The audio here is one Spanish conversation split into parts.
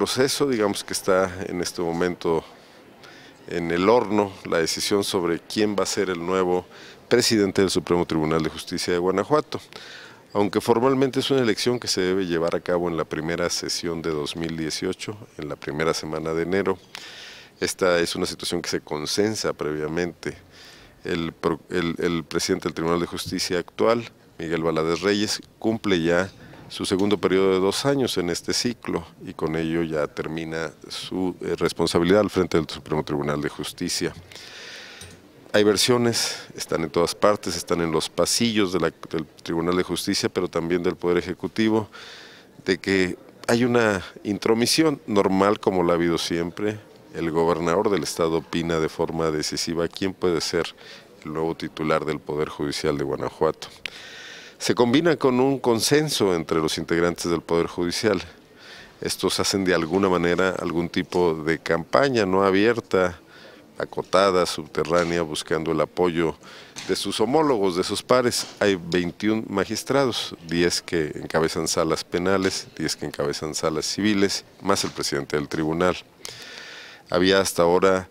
proceso, digamos que está en este momento en el horno la decisión sobre quién va a ser el nuevo presidente del Supremo Tribunal de Justicia de Guanajuato. Aunque formalmente es una elección que se debe llevar a cabo en la primera sesión de 2018, en la primera semana de enero, esta es una situación que se consensa previamente. El, el presidente del Tribunal de Justicia actual, Miguel Valadez Reyes, cumple ya su segundo periodo de dos años en este ciclo y con ello ya termina su eh, responsabilidad al frente del Supremo Tribunal de Justicia. Hay versiones, están en todas partes, están en los pasillos del Tribunal de Justicia, pero también del Poder Ejecutivo, de que hay una intromisión normal como la ha habido siempre. El gobernador del estado opina de forma decisiva quién puede ser el nuevo titular del Poder Judicial de Guanajuato se combina con un consenso entre los integrantes del Poder Judicial. Estos hacen de alguna manera algún tipo de campaña no abierta, acotada, subterránea, buscando el apoyo de sus homólogos, de sus pares. Hay 21 magistrados, 10 que encabezan salas penales, 10 que encabezan salas civiles, más el presidente del tribunal. Había hasta ahora,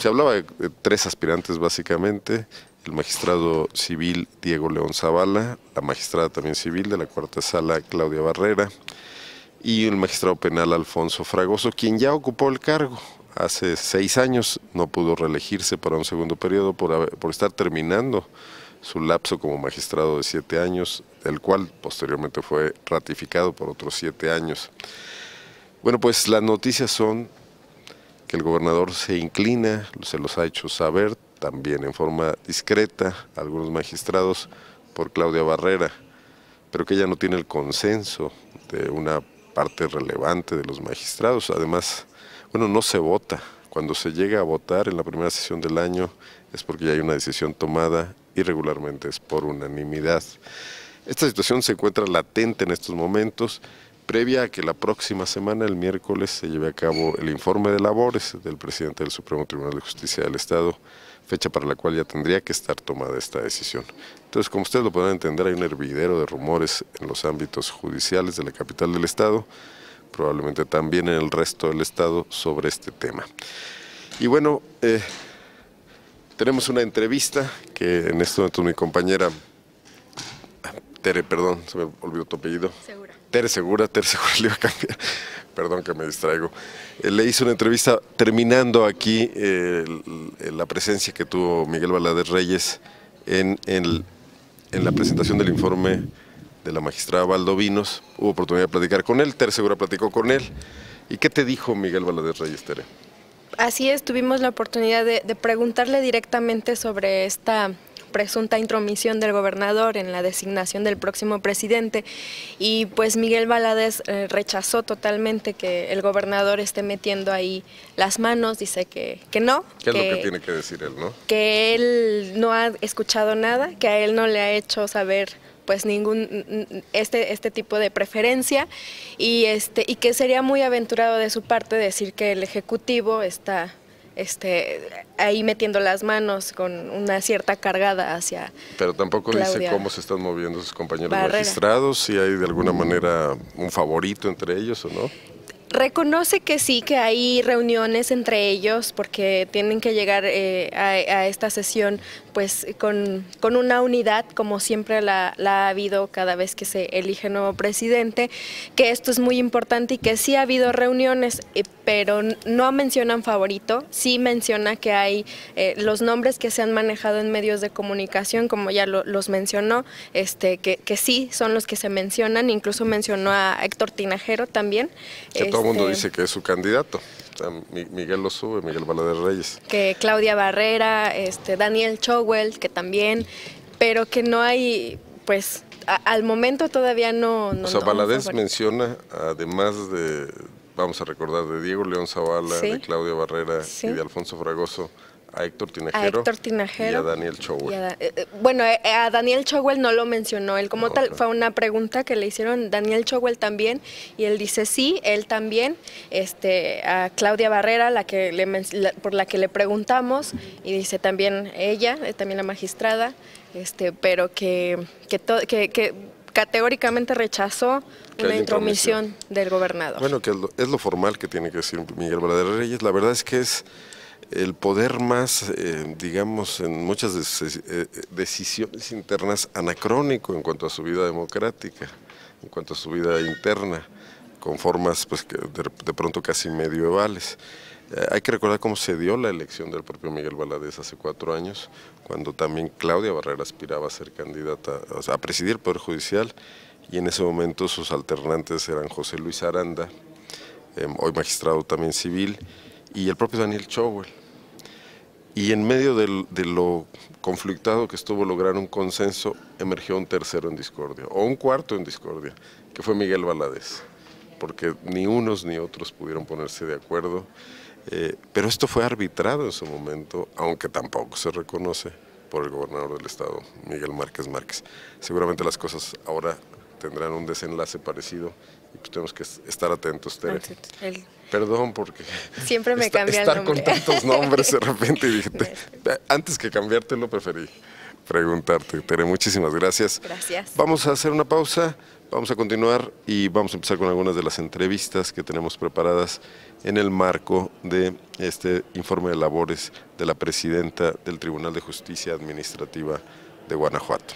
se hablaba de tres aspirantes básicamente, el magistrado civil Diego León Zavala, la magistrada también civil de la Cuarta Sala Claudia Barrera y el magistrado penal Alfonso Fragoso, quien ya ocupó el cargo hace seis años, no pudo reelegirse para un segundo periodo por, estar terminando su lapso como magistrado de siete años, el cual posteriormente fue ratificado por otros siete años. Bueno, pues las noticias son que el gobernador se inclina, se los ha hecho saber, también en forma discreta, algunos magistrados por Claudia Barrera, pero que ella no tiene el consenso de una parte relevante de los magistrados. Además, bueno, no se vota. Cuando se llega a votar en la primera sesión del año es porque ya hay una decisión tomada y regularmente es por unanimidad. Esta situación se encuentra latente en estos momentos, previa a que la próxima semana, el miércoles, se lleve a cabo el informe de labores del presidente del Supremo Tribunal de Justicia del Estado, fecha para la cual ya tendría que estar tomada esta decisión. Entonces, como ustedes lo podrán entender, hay un hervidero de rumores en los ámbitos judiciales de la capital del Estado, probablemente también en el resto del Estado, sobre este tema. Y bueno, eh, tenemos una entrevista que en este momento mi compañera Tere, perdón, se me olvidó tu apellido. Tere Segura, Tere Segura le iba a cambiar perdón que me distraigo, eh, le hice una entrevista terminando aquí la presencia que tuvo Miguel Valadez Reyes en, la presentación del informe de la magistrada Valdovinos. Hubo oportunidad de platicar con él, Ter Segura platicó con él. ¿Y qué te dijo Miguel Valadez Reyes, Tere? Así es, tuvimos la oportunidad de preguntarle directamente sobre esta presunta intromisión del gobernador en la designación del próximo presidente y pues Miguel Valadez eh, rechazó totalmente que el gobernador esté metiendo ahí las manos, dice que, que no. ¿Qué que, es lo que tiene que decir él, no? Que él no ha escuchado nada, que a él no le ha hecho saber pues ningún este este tipo de preferencia y este y que sería muy aventurado de su parte decir que el ejecutivo está este, ahí metiendo las manos con una cierta cargada hacia. Pero tampoco dice cómo se están moviendo sus compañeros registrados magistrados, si hay de alguna manera un favorito entre ellos o no. Reconoce que sí, que hay reuniones entre ellos porque tienen que llegar eh, a, esta sesión pues con, una unidad como siempre la, ha habido cada vez que se elige nuevo presidente, que esto es muy importante y que sí ha habido reuniones, eh, pero no mencionan favorito, sí menciona que hay eh, los nombres que se han manejado en medios de comunicación, como ya los mencionó, este, que, sí son los que se mencionan, incluso mencionó a Héctor Tinajero también. Todo el mundo este, dice que es su candidato. Miguel lo sube, Miguel Valadez Reyes. Que Claudia Barrera, este, Daniel Chowell, que también, pero que no hay, pues, al momento todavía no... o sea, menciona, además de, vamos a recordar, de Diego León Zavala, de Claudia Barrera y de Alfonso Fragoso, a Héctor Tinajero. A Héctor Y a Daniel Chowell. Eh, eh, bueno, eh, a Daniel Chowell no lo mencionó él como tal. Fue una pregunta que le hicieron Daniel Chowell también. Y él dice sí, él también. Este, a Claudia Barrera, la que por la que le preguntamos. Y dice también ella, también la magistrada. Este, pero que, que, que, categóricamente rechazó una intromisión del gobernador. Bueno, que es lo, formal que tiene que decir Miguel Valadera Reyes. La verdad es que es el poder más, eh, digamos, en muchas eh, eh, decisiones internas anacrónico en cuanto a su vida democrática, en cuanto a su vida interna, con formas pues, que de, pronto casi medievales. hay que recordar cómo se dio la elección del propio Miguel Valadez hace cuatro años, cuando también Claudia Barrera aspiraba a ser candidata, o sea, a presidir el Poder Judicial, y en ese momento sus alternantes eran José Luis Aranda, em, hoy magistrado también civil, y el propio Daniel Chowell. Y en medio de lo conflictado que estuvo lograr un consenso, emergió un tercero en discordia, o un cuarto en discordia, que fue Miguel Valadez, porque ni unos ni otros pudieron ponerse de acuerdo. Eh, pero esto fue arbitrado en su momento, aunque tampoco se reconoce por el gobernador del estado, Miguel Márquez Márquez. Seguramente las cosas ahora tendrán un desenlace parecido y pues tenemos que estar atentos, Tere. Perdón porque... Siempre me está, Estar con tantos nombres de repente y dije, antes que cambiarte cambiártelo preferí preguntarte. Tere, muchísimas gracias. Gracias. Vamos a hacer una pausa, vamos a continuar y vamos a empezar con algunas de las entrevistas que tenemos preparadas en el marco de este informe de labores de la presidenta del Tribunal de Justicia Administrativa de Guanajuato.